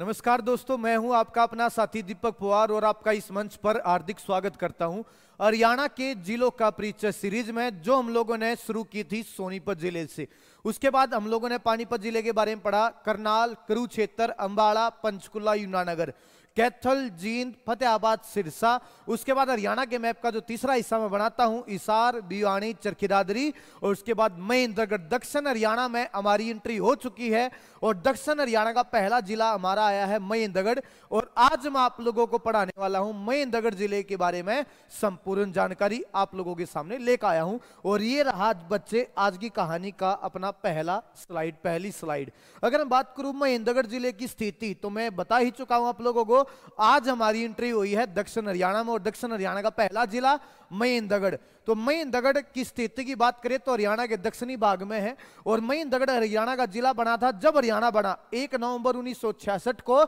नमस्कार दोस्तों मैं हूं आपका अपना साथी दीपक पवार और आपका इस मंच पर हार्दिक स्वागत करता हूं हरियाणा के जिलों का परिचय सीरीज में जो हम लोगों ने शुरू की थी सोनीपत जिले से उसके बाद हम लोगों ने पानीपत जिले के बारे में पढ़ा करनाल कुरुक्षेत्र अम्बाड़ा पंचकुला यमुनानगर कैथल जींद फतेहाबाद सिरसा उसके बाद हरियाणा के मैप का जो तीसरा हिस्सा मैं बनाता हूं इसार बिवाणी चरखीदादरी और उसके बाद महेंद्रगढ़ दक्षिण हरियाणा में हमारी एंट्री हो चुकी है और दक्षिण हरियाणा का पहला जिला हमारा आया है महेंद्रगढ़ और आज मैं आप लोगों को पढ़ाने वाला हूं महेंद्रगढ़ जिले के बारे में संपूर्ण जानकारी आप लोगों के सामने लेकर आया हूं और ये रहा बच्चे आज की कहानी का अपना पहला स्लाइड पहली स्लाइड अगर मैं बात करूं महेंद्रगढ़ जिले की स्थिति तो मैं बता ही चुका हूं आप लोगों को आज हमारी एंट्री हुई है दक्षिण हरियाणा में और दक्षिण हरियाणा का पहला जिला मयनदगढ़ तो मयनदगढ़ की स्थिति की बात करें तो हरियाणा के दक्षिणी भाग में है और मयनदगढ़ हरियाणा का जिला बना था जब हरियाणा बना एक नवंबर उन्नीस को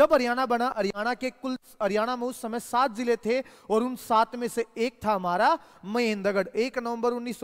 जब हरियाणा बना हरियाणा के कुल हरियाणा में उस समय सात जिले थे और उन सात में से एक था हमारा मयनदगढ़ एक नवंबर उन्नीस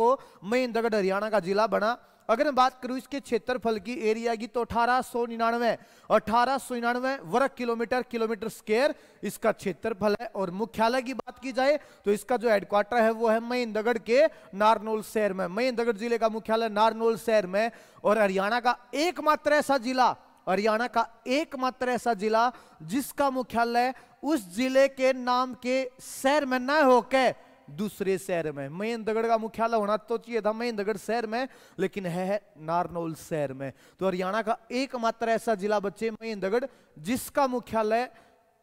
को मयनदगढ़ हरियाणा का जिला बना अगर मैं बात करूं इसके क्षेत्रफल की एरिया की तो अठारह सौ निन्यानवे अठारह सौ निन्यानवे वर्ग किलोमीटर किलोमीटर स्क्वेयर इसका क्षेत्रफल है और मुख्यालय की बात की जाए तो इसका जो हेडक्वार्टर है वो है महेंद्रगढ़ के नारनोल शहर में महेंद्रगढ़ जिले का मुख्यालय नारनोल शहर में और हरियाणा का एकमात्र ऐसा जिला हरियाणा का एकमात्र ऐसा जिला जिसका मुख्यालय उस जिले के नाम के शहर में न होकर दूसरे शहर में महेंद्रगढ़ का मुख्यालय होना तो चाहिए था महेंद्रगढ़ शहर में लेकिन है नारनौल शहर में तो हरियाणा का एकमात्र ऐसा जिला बच्चे महेंद्रगढ़ जिसका मुख्यालय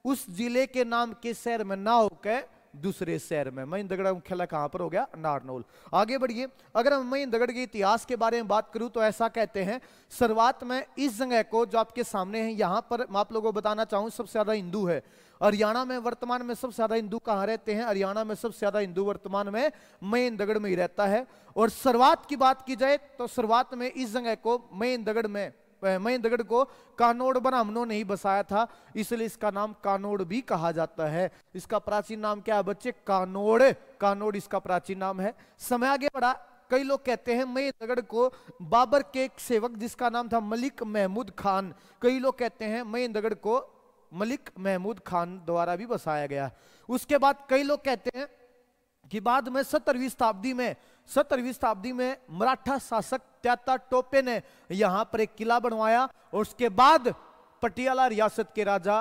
उस जिले के नाम के शहर में ना होकर दूसरे शहर में महेंद्रगढ़ का मुख्यालय कहां पर हो गया नारनौल आगे बढ़िए अगर हम महेंद्रगढ़ के इतिहास के बारे में बात करूं तो ऐसा कहते हैं शुरुआत में इस जगह को जो आपके सामने है यहां पर मैं आप लोगों को बताना चाहूं सबसे ज्यादा हिंदू है हरियाणा में वर्तमान में सबसे ज्यादा हिंदू कहाँ रहते हैं हरियाणा में सबसे ज्यादा हिंदू वर्तमान में मयनदगढ़ में ही रहता है और शुरुआत की बात की जाए तो शुरुआत में इस जगह को मयनदगढ़ में मयनदगढ़ को कानोड़ ब्राह्मणों ने ही बसाया था इसलिए इसका नाम कानोड़ भी कहा जाता है इसका प्राचीन नाम क्या है बच्चे कानोड़ कानोड़ इसका प्राचीन नाम है समय आगे बढ़ा कई लोग कहते हैं मयनदगढ़ को बाबर के एक सेवक जिसका नाम था मलिक महमूद खान कई लोग कहते हैं मयनदगढ़ को मलिक महमूद खान द्वारा भी बसाया गया उसके बाद कई लोग कहते हैं कि बाद में सत्तरवीं शताब्दी में सत्तरवीं शताब्दी में मराठा शासक त्याता टोपे ने यहां पर एक किला बनवाया और उसके बाद पटियाला रियासत के राजा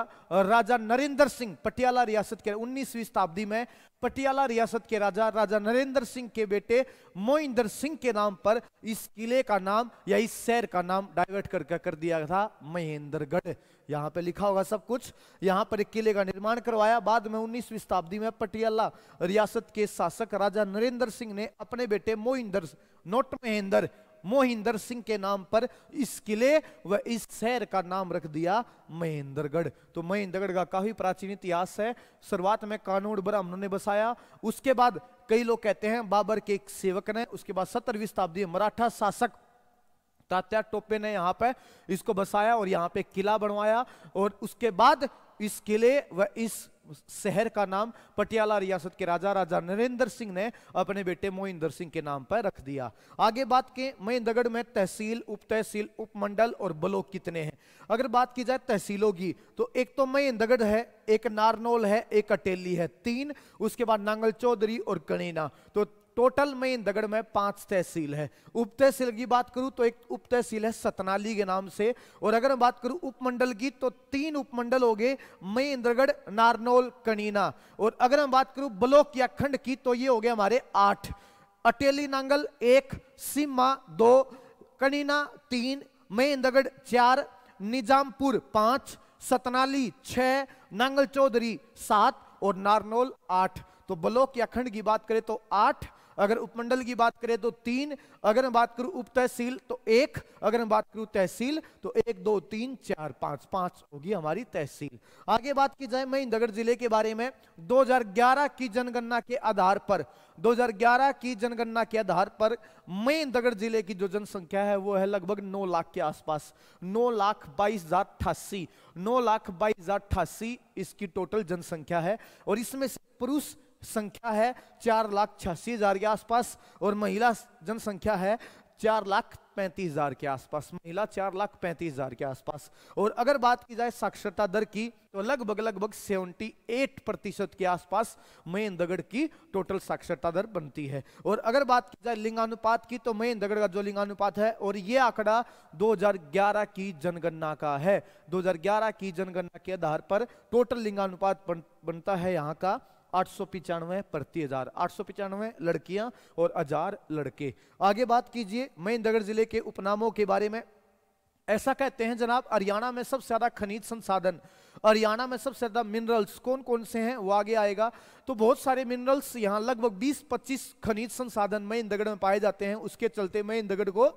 राजा नरेंद्र सिंह पटियाला रियासत के उन्नीसवीं शताब्दी में पटियाला रियासत के राजा राजा नरेंद्र सिंह के बेटे मोइंदर सिंह के नाम पर इस किले का नाम या इस शहर का नाम डाइवर्ट कर कर दिया था महेंद्रगढ़ यहाँ पे लिखा होगा सब कुछ यहाँ पर एक किले का निर्माण करवाया बाद में उन्नीसवीं शताब्दी में पटियाला रियासत के शासक राजा नरेंद्र सिंह ने अपने बेटे मोहिंदर नोट महेंद्र मोहिंदर सिंह के नाम पर इस किले व इस शहर का नाम रख दिया महेंद्रगढ़ तो महेंद्रगढ़ का काफी प्राचीन इतिहास है शुरुआत में कानून ब्राह्मणों ने बसाया उसके बाद कई लोग कहते हैं बाबर के एक सेवक ने उसके बाद सत्तरवीं शताब्दी मराठा शासक तात्या टोपे ने यहाँ पे इसको बसाया और यहाँ पे किला बनवाया और उसके बाद इस किले व इस शहर का नाम पटियाला रियासत के राजा राजा नरेंद्र सिंह ने अपने बेटे मोहिंदर सिंह के नाम पर रख दिया आगे बात के महेंद्रगढ़ में तहसील उप तहसील उपमंडल और ब्लॉक कितने हैं अगर बात की जाए तहसीलों की तो एक तो महेंद्रगढ़ है एक नारनोल है एक अटेली है तीन उसके बाद नांगल चौधरी और कणीना तो टोटल में इंदगढ़ में पांच तहसील है उप तहसील की बात करूं तो एक उप तहसील है सतनाली के नाम से और अगर मैं बात करूं उपमंडल की तो तीन उपमंडल हो गए मई इंद्रगढ़ नारनौल कनीना और अगर मैं बात करूं ब्लॉक या खंड की तो ये हो गए हमारे आठ अटेली नांगल एक सीमा दो कनीना तीन मई इंद्रगढ़ चार निजामपुर पांच सतनाली छ नांगल चौधरी सात और नारनौल आठ तो ब्लॉक या खंड की बात करें तो आठ अगर उपमंडल की बात करें तो तीन अगर मैं बात करूं उप तहसील तो एक अगर मैं बात करूं तहसील तो एक दो तीन चार पांच पांच होगी हमारी तहसील आगे बात की जाए महिंदगढ़ जिले के बारे में 2011 की जनगणना के आधार पर 2011 की जनगणना के आधार पर महिंदगढ़ जिले की जो जनसंख्या है वो है लगभग नौ लाख के आसपास नौ लाख बाईस हजार अट्ठासी नौ लाख बाईस हजार अट्ठासी इसकी टोटल जनसंख्या है और इसमें से पुरुष संख्या है चार लाख छियासी हजार के आसपास और महिला जनसंख्या है चार लाख पैंतीस हजार के आसपास महिला चार लाख पैंतीस हजार के आसपास और अगर बात की जाए साक्षरता दर की तो लगभग लगभग सेवेंटी एट प्रतिशत के आसपास महेंद्रगढ़ की टोटल साक्षरता दर बनती है और अगर बात की जाए लिंगानुपात की तो महेंद्रगढ़ का जो लिंगानुपात है और ये आंकड़ा 2011 की जनगणना का है 2011 की जनगणना के आधार पर टोटल लिंगानुपात बन, बनता है यहाँ का आठ प्रति हजार आठ लड़कियां और हजार लड़के आगे बात कीजिए महेंद्रगढ़ जिले के उपनामों के बारे में ऐसा कहते हैं जनाब हरियाणा में सबसे ज्यादा खनिज संसाधन हरियाणा में सबसे ज्यादा मिनरल्स कौन कौन से हैं वो आगे आएगा तो बहुत सारे मिनरल्स यहाँ लगभग 20-25 खनिज संसाधन इंदगढ़ में पाए जाते हैं उसके चलते इंदगढ़ को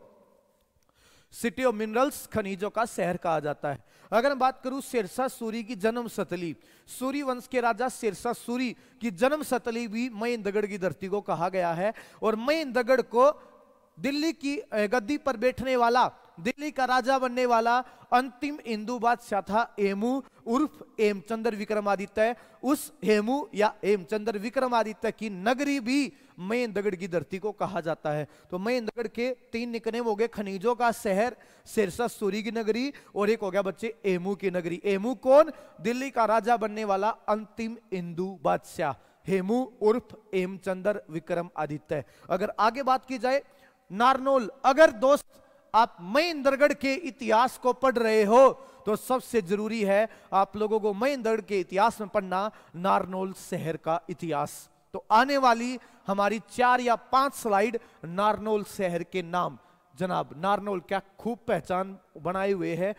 सिटी ऑफ मिनरल्स खनिजों का शहर कहा जाता है अगर मैं बात करूं सिरसा सूरी की जन्म सतली सूरी वंश के राजा सिरसा सूरी की जन्म सतली भी मयनदगढ़ की धरती को कहा गया है और मयनदगढ़ को दिल्ली की गद्दी पर बैठने वाला दिल्ली का राजा बनने वाला अंतिम हिंदू बादशाह था एमू उर्फ हेमचंद्र विक्रमादित्य उस हेमू या हेमचंद्र विक्रमादित्य की नगरी भी मेहंदगढ़ की धरती को कहा जाता है तो मेहंदगढ़ के तीन निकने हो गए खनिजों का शहर सिरसा सूरी की नगरी और एक हो गया बच्चे एमू की नगरी एमू कौन दिल्ली का राजा बनने वाला अंतिम हिंदू बादशाह हेमू उर्फ हेमचंद्र विक्रम आदित्य अगर आगे बात की जाए नारनोल अगर दोस्त आप महेंद्रगढ़ के इतिहास को पढ़ रहे हो तो सबसे जरूरी है आप लोगों को महेंद्रगढ़ के इतिहास में पढ़ना नारनौल शहर का इतिहास तो आने वाली हमारी चार या पांच स्लाइड नारनौल शहर के नाम जनाब नारनौल क्या खूब पहचान बनाए हुए है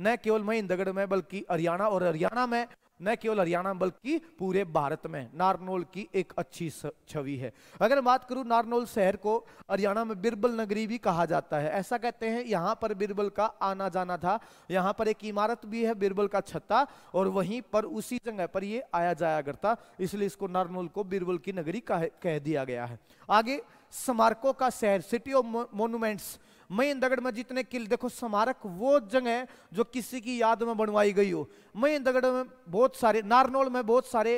न केवल महेंद्रगढ़ में बल्कि हरियाणा और हरियाणा में न केवल हरियाणा बल्कि पूरे भारत में नारनौल की एक अच्छी छवि है अगर बात करूं नारनौल शहर को हरियाणा में बिरबल नगरी भी कहा जाता है ऐसा कहते हैं यहाँ पर बिरबल का आना जाना था यहाँ पर एक इमारत भी है बिरबल का छत्ता और वहीं पर उसी जगह पर ये आया जाया करता इसलिए इसको नारनौल को बिरबल की नगरी कह, कह दिया गया है आगे स्मारकों का शहर सिटी ऑफ मोनूमेंट्स मैं दगड़ में जितने किले देखो स्मारक वो जगह जो किसी की याद में बनवाई गई हो मैं दगड़ में बहुत सारे नारनौल में बहुत सारे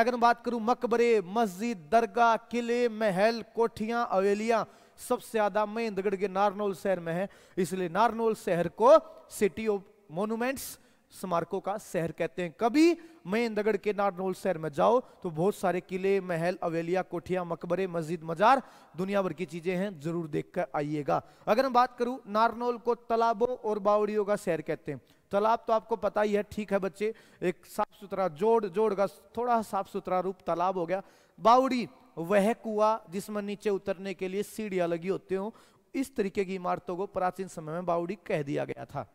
अगर बात करूं मकबरे मस्जिद दरगाह किले महल कोठियां अवेलियां सबसे ज्यादा मैं दगड़ के नारनौल शहर में है इसलिए नारनौल शहर को सिटी ऑफ मोनूमेंट्स स्मारकों का शहर कहते हैं कभी महेंद्रगढ़ के नारनौल शहर में जाओ तो बहुत सारे किले महल अवेलिया कोठिया मकबरे मस्जिद मजार दुनिया भर की चीजें हैं जरूर देखकर आइएगा अगर मैं बात करूं नारनौल को तालाबों और बावड़ियों का शहर कहते हैं तालाब तो आपको पता ही है ठीक है बच्चे एक साफ सुथरा जोड़ जोड़ का थोड़ा साफ सुथरा रूप तालाब हो गया बावड़ी वह कुआ जिसमें नीचे उतरने के लिए सीढ़ियां लगी होती हो इस तरीके की इमारतों को प्राचीन समय में बावड़ी कह दिया गया था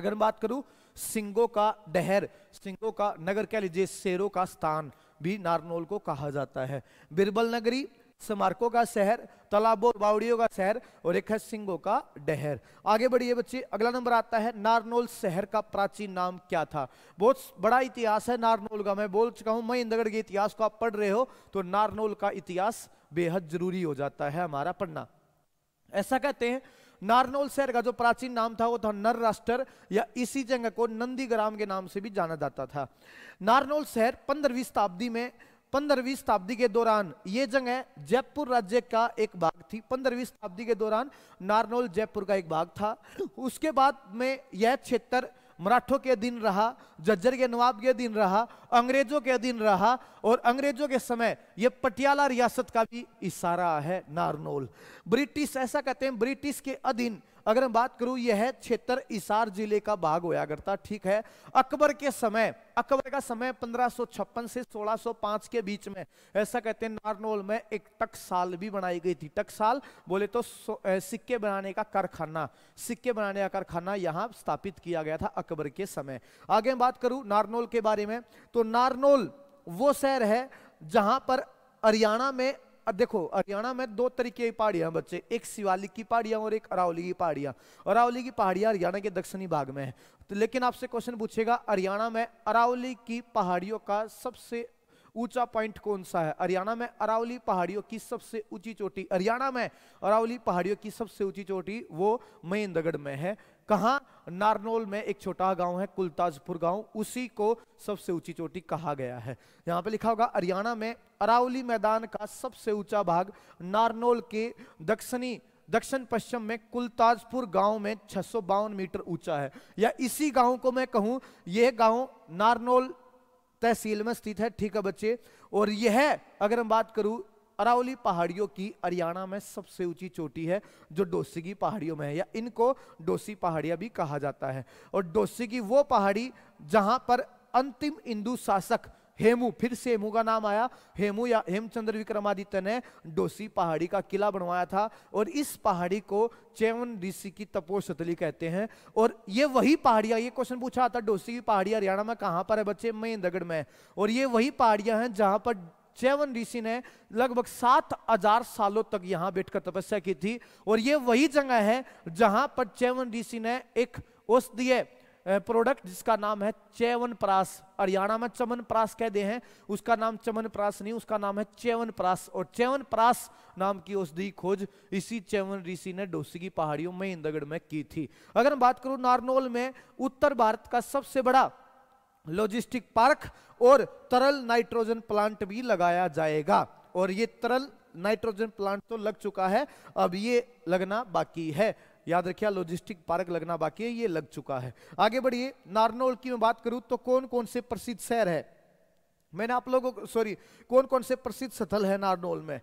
अगर बात करूं सिंगों का डहर सिंगों का नगर कह लीजिए शेरों का स्थान भी नारनोल को कहा जाता है बिरबल नगरी स्मारकों का शहर तालाबों बावड़ियों का शहर और एक है सिंगों का डहर आगे बढ़िए बच्चे अगला नंबर आता है नारनोल शहर का प्राचीन नाम क्या था बहुत बड़ा इतिहास है नारनोल का मैं बोल चुका हूं महेंद्रगढ़ के इतिहास को आप पढ़ रहे हो तो नारनोल का इतिहास बेहद जरूरी हो जाता है हमारा पढ़ना ऐसा कहते हैं नारनोल शहर का जो प्राचीन नाम था वो था नर राष्ट्र या इसी जगह को नंदीग्राम के नाम से भी जाना जाता था नारनौल शहर पंद्रहवीं शताब्दी में पंद्रहवीं शताब्दी के दौरान ये जगह जयपुर राज्य का एक भाग थी पंद्रहवीं शताब्दी के दौरान नारनौल जयपुर का एक भाग था उसके बाद में यह क्षेत्र मराठों के दिन रहा जज्जर के नवाब के दिन रहा अंग्रेजों के दिन रहा और अंग्रेजों के समय यह पटियाला रियासत का भी इशारा है नारनोल ब्रिटिश ऐसा कहते हैं ब्रिटिश के अधीन अगर मैं बात करूं यह है क्षेत्र इसार जिले का भाग होया करता ठीक है अकबर के समय अकबर का समय 1556 से 1605 के बीच में ऐसा कहते हैं नारनोल में एक टकसाल भी बनाई गई थी टकसाल बोले तो सिक्के बनाने का कारखाना सिक्के बनाने का कारखाना यहां स्थापित किया गया था अकबर के समय आगे बात करूं नारनोल के बारे में तो नारनोल वो शहर है जहां पर हरियाणा में देखो हरियाणा में दो तरीके की हैं बच्चे एक शिवालिक की पहाड़ियां और एक अरावली की पहाड़ियां अरावली की पहाड़ियां हरियाणा के दक्षिणी भाग में है तो लेकिन आपसे क्वेश्चन पूछेगा हरियाणा में अरावली की पहाड़ियों का सबसे ऊंचा पॉइंट कौन सा है हरियाणा में अरावली पहाड़ियों की सबसे ऊंची चोटी हरियाणा में अरावली पहाड़ियों की सबसे ऊंची चोटी वो महेंद्रगढ़ में है कहा नारनोल में एक छोटा गांव है कुलताजपुर गांव उसी को सबसे ऊंची चोटी कहा गया है यहां पे लिखा होगा हरियाणा में अरावली मैदान का सबसे ऊंचा भाग नारनोल के दक्षिणी दक्षिण पश्चिम में कुलताजपुर गांव में छह मीटर ऊंचा है या इसी गांव को मैं कहूं यह गांव नारनोल तहसील में स्थित है ठीक है बच्चे और यह अगर हम बात करूं अरावली पहाड़ियों की हरियाणा में सबसे ऊंची चोटी है जो डोसी की पहाड़ियों में है या इनको डोसी पहाड़ियां भी कहा जाता है और डोसी की वो पहाड़ी जहां पर अंतिम हिंदू शासक हेमू फिर से हेमू का नाम आया हेमू या हेमचंद्र विक्रमादित्य ने डोसी पहाड़ी का किला बनवाया था और इस पहाड़ी को चेवन ऋषि की तपोशतली कहते हैं और ये वही पहाड़ियां ये क्वेश्चन पूछा था डोसी की पहाड़ियाँ हरियाणा में कहां पर है बच्चे महेंद्रगढ़ में और ये वही पहाड़ियां हैं जहां पर चैवन ऋषि ने लगभग सात हजार सालों तक यहां बैठकर तपस्या की थी और ये वही जगह है जहां पर चैवन ऋषि ने एक औषधीय प्रोडक्ट जिसका नाम है चैवन प्रास हरियाणा में चमन प्रास कहते हैं उसका नाम चमन प्रास नहीं उसका नाम है चैवन प्रास और चैवन प्रास नाम की औषधि खोज इसी चैवन ऋषि ने डोसी की पहाड़ियों में इंदगढ़ में की थी अगर हम बात करूं नारनोल में उत्तर भारत का सबसे बड़ा लॉजिस्टिक पार्क और तरल नाइट्रोजन प्लांट भी लगाया जाएगा और ये तरल नाइट्रोजन प्लांट तो लग चुका है अब ये लगना बाकी है याद रखिए लॉजिस्टिक पार्क लगना बाकी है ये लग चुका है आगे बढ़िए नारनौल की मैं बात करूं तो कौन कौन से प्रसिद्ध शहर है मैंने आप लोगों को सॉरी कौन कौन से प्रसिद्ध स्थल है नारनोल में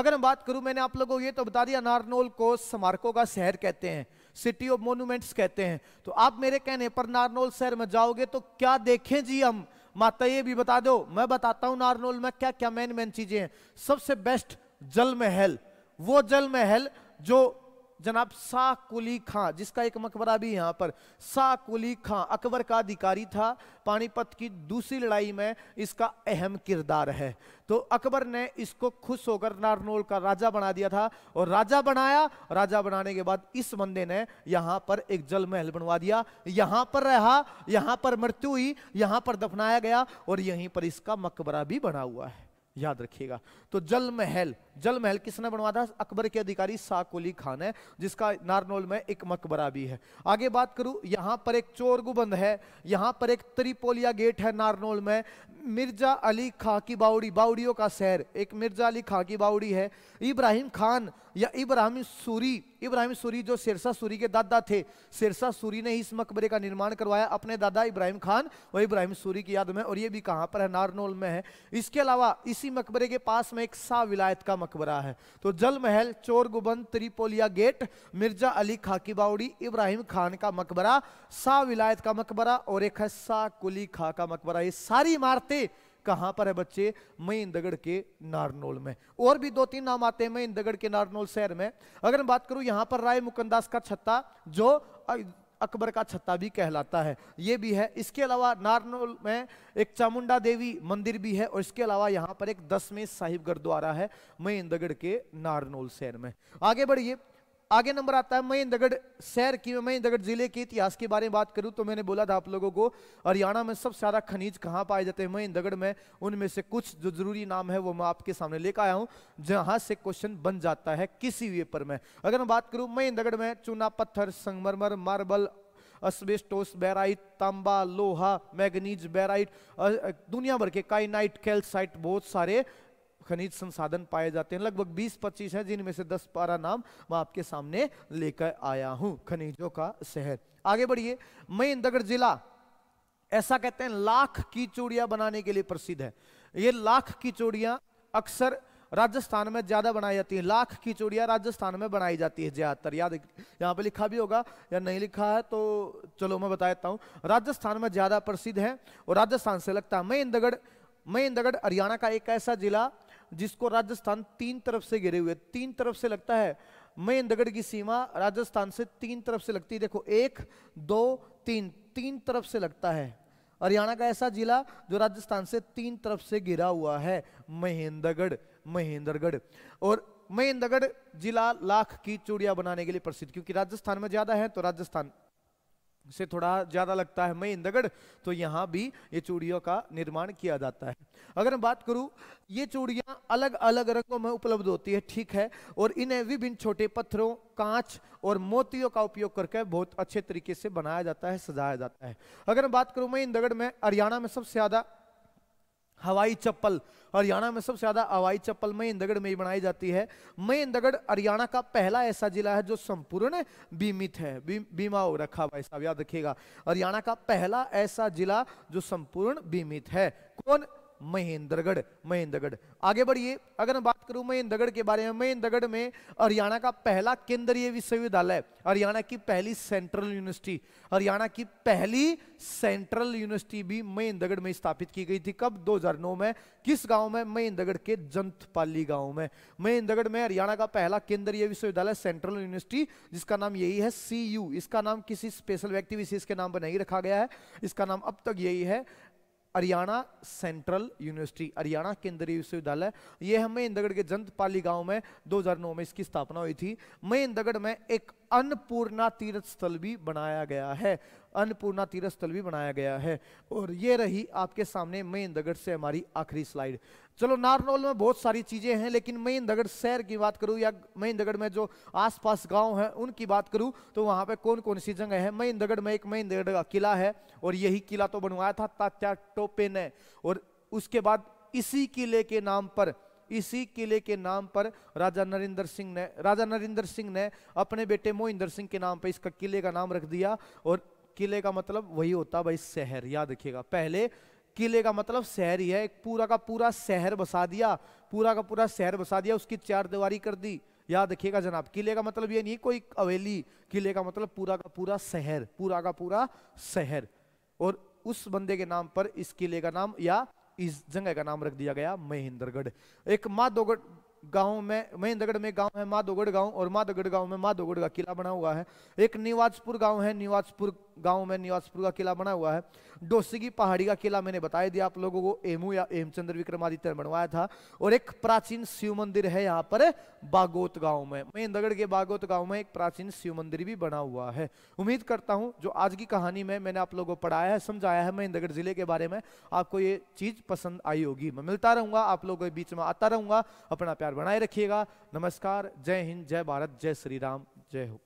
अगर मैं बात करूं मैंने आप लोगों को ये तो बता दिया नारनोल को स्मारकों का शहर कहते हैं सिटी ऑफ मोन्यूमेंट्स कहते हैं तो आप मेरे कहने पर नारनोल शहर में जाओगे तो क्या देखें जी हम माता ये भी बता दो मैं बताता हूँ नारनोल में क्या क्या मेन मेन चीजें हैं सबसे बेस्ट जल महल वो जल महल जो जनाब शाह कुली खां जिसका एक मकबरा भी यहाँ पर शाह कुली खां अकबर का अधिकारी था पानीपत की दूसरी लड़ाई में इसका अहम किरदार है तो अकबर ने इसको खुश होकर नारनोल का राजा बना दिया था और राजा बनाया राजा बनाने के बाद इस बंदे ने यहाँ पर एक जल महल बनवा दिया यहाँ पर रहा यहाँ पर मृत्यु हुई यहाँ पर दफनाया गया और यहीं पर इसका मकबरा भी बना हुआ है याद रखिएगा तो जल महल जल महल किसने बनवा था अकबर के अधिकारी साकोली खान है जिसका नारनोल में एक मकबरा भी है आगे बात करूं यहां पर एक चोरगुबंद है यहां पर एक त्रिपोलिया गेट है नारनोल में मिर्जा अली खां की बाउड़ी बाउड़ियों का शहर एक मिर्जा अली खां की बाउड़ी है इब्राहिम खान या इब्राहिम सूरी इब्राहिम सूरी जो सिरसा सूरी के दादा थे सिरसा सूरी ने इस मकबरे का निर्माण करवाया अपने दादा इब्राहिम खान और इब्राहिम सूरी की याद में और ये भी कहाँ पर है नारनोल में है इसके अलावा इसी मकबरे के पास में एक सा विलायत का मकबरा है तो जल महल चोर गुबंद त्रिपोलिया गेट मिर्जा अली खाकी बाउडी इब्राहिम खान का मकबरा सा विलायत का मकबरा और एक है सा कुली खा का मकबरा ये सारी इमारतें कहाँ पर है बच्चे महिंदगढ़ के नारनोल में और भी दो तीन नाम आते हैं महिंदगढ़ के नारनोल शहर में अगर मैं बात करूं यहाँ पर राय मुकंदास का छत्ता जो अकबर का छत्ता भी कहलाता है ये भी है इसके अलावा नारनोल में एक चामुंडा देवी मंदिर भी है और इसके अलावा यहाँ पर एक दसवें साहिब गुरुद्वारा है महिंदगढ़ के नारनोल शहर में आगे बढ़िए आगे नंबर आता है महेंद्रगढ़ शहर की महेंद्रगढ़ जिले के इतिहास के बारे में बात करूं तो मैंने बोला था आप लोगों को हरियाणा में सबसे ज्यादा खनिज कहाँ पाए जाते हैं महेंद्रगढ़ में उनमें से कुछ जो जरूरी नाम है वो मैं आपके सामने लेकर आया हूँ जहां से क्वेश्चन बन जाता है किसी पेपर में अगर मैं बात करूं महेंद्रगढ़ में चूना पत्थर संगमरमर मार्बल असबेस्टोस बैराइट तांबा लोहा मैगनीज बैराइट दुनिया भर के काइनाइट कैल्साइट बहुत सारे खनिज संसाधन पाए जाते हैं लगभग 20-25 हैं जिनमें से 10-12 नाम मैं आपके सामने लेकर आया हूं खनिजों का शहर आगे बढ़िए महेंद्रगढ़ जिला ऐसा कहते हैं लाख की चूड़िया बनाने के लिए प्रसिद्ध है ये लाख की चूड़िया अक्सर राजस्थान में ज्यादा बनाई जाती है लाख की चूड़िया राजस्थान में बनाई जाती है ज्यादातर याद यहाँ पे लिखा भी होगा या नहीं लिखा है तो चलो मैं बता देता हूँ राजस्थान में ज्यादा प्रसिद्ध है और राजस्थान से लगता है महेंद्रगढ़ महेंद्रगढ़ हरियाणा का एक ऐसा जिला जिसको राजस्थान तीन तरफ से घिरे हुए तीन तरफ से लगता है महेंद्रगढ़ की सीमा राजस्थान से तीन तरफ से लगती है देखो एक दो तीन तीन तरफ से लगता है हरियाणा का ऐसा जिला जो राजस्थान से तीन तरफ से घिरा हुआ है महेंद्रगढ़ महेंद्रगढ़ और महेंद्रगढ़ जिला लाख की चूड़िया बनाने के लिए प्रसिद्ध क्योंकि राजस्थान में ज्यादा है तो राजस्थान से थोड़ा ज़्यादा लगता है महेंद्रगढ़ तो यहाँ भी ये चूड़ियों का निर्माण किया जाता है अगर मैं बात करूँ ये चूड़ियाँ अलग अलग रंगों में उपलब्ध होती है ठीक है और इन्हें विभिन्न छोटे पत्थरों कांच और मोतियों का उपयोग करके बहुत अच्छे तरीके से बनाया जाता है सजाया जाता है अगर मैं बात करूँ महेंद्रगढ़ में हरियाणा में सबसे ज़्यादा हवाई चप्पल हरियाणा में सबसे ज्यादा हवाई चप्पल मई इंदगढ़ में ही बनाई जाती है मई इंदगढ़ हरियाणा का पहला ऐसा जिला है जो संपूर्ण बीमित है बीमा भी, रखा भाई साहब याद रखिएगा हरियाणा का पहला ऐसा जिला जो संपूर्ण बीमित है कौन महेंद्रगढ़ महेंद्रगढ़ आगे बढ़िए अगर मैं बात करूं महेंद्रगढ़ के बारे में महेंद्रगढ़ में हरियाणा का पहला केंद्रीय विश्वविद्यालय हरियाणा की पहली सेंट्रल यूनिवर्सिटी हरियाणा की पहली सेंट्रल यूनिवर्सिटी भी महेंद्रगढ़ में स्थापित की गई थी कब 2009 में किस गांव में महेंद्रगढ़ के जंतपाली गांव में महेंद्रगढ़ में हरियाणा का पहला केंद्रीय विश्वविद्यालय सेंट्रल यूनिवर्सिटी जिसका नाम यही है सी इसका नाम किसी स्पेशल व्यक्ति विशेष के नाम पर नहीं रखा गया है इसका नाम अब तक यही है हरियाणा सेंट्रल यूनिवर्सिटी हरियाणा केंद्रीय विश्वविद्यालय ये हमें इंदगढ़ के जंतपाली गांव में 2009 में इसकी स्थापना हुई थी मैं इंदगढ़ में एक अन्नपूर्णा तीर्थ स्थल भी बनाया गया है अन्नपूर्णा तीर्थ स्थल भी बनाया गया है और ये रही आपके सामने महेंद्रगढ़ से हमारी आखिरी स्लाइड चलो नारनौल में बहुत सारी चीजें हैं लेकिन महेंद्रगढ़ शहर की बात करूं या महेंद्रगढ़ में जो आसपास गांव हैं उनकी बात करूं तो वहां पे कौन कौन सी जगह है महेंद्रगढ़ में एक महेंद्रगढ़ का किला है और यही किला तो बनवाया था तात्या टोपे ने और उसके बाद इसी किले के नाम पर इसी किले के नाम पर राजा नरेंद्र सिंह ने राजा नरेंद्र सिंह ने अपने बेटे मोहिंदर सिंह के नाम पर इसका किले का नाम रख दिया और किले का मतलब वही होता भाई शहर याद रखिएगा पहले किले का मतलब शहर ही है एक पूरा का पूरा शहर बसा दिया पूरा का पूरा शहर बसा दिया उसकी चार दीवारी कर दी याद रखिएगा जनाब किले का मतलब ये नहीं कोई अवेली किले का मतलब पूरा का पूरा शहर पूरा का पूरा शहर और उस बंदे के नाम पर इस किले का नाम या इस जगह का नाम रख दिया गया महेंद्रगढ़ एक माधोगढ़ गांव में महेंद्रगढ़ में गांव है माधोगढ़ गांव और माधोगढ़ गांव में माधोगढ़ का किला बना हुआ है एक निवाजपुर गांव है निवाजपुर गांव में निवाजपुर का किला बना हुआ है डोसी की पहाड़ी का किला मैंने बताया दिया आप लोगों को एमू या एमचंद्र विक्रमादित्य ने बनवाया था और एक प्राचीन शिव मंदिर है यहाँ पर बागोत गांव में महेंद्रगढ़ के बागोत गांव में एक प्राचीन शिव मंदिर भी बना हुआ है उम्मीद करता हूँ जो आज की कहानी में मैंने आप लोगों को पढ़ाया है समझाया है महेंद्रगढ़ जिले के बारे में आपको ये चीज पसंद आई होगी मैं मिलता रहूंगा आप लोगों के बीच में आता रहूंगा अपना प्यार बनाए रखिएगा नमस्कार जय हिंद जय भारत जय श्री राम जय हो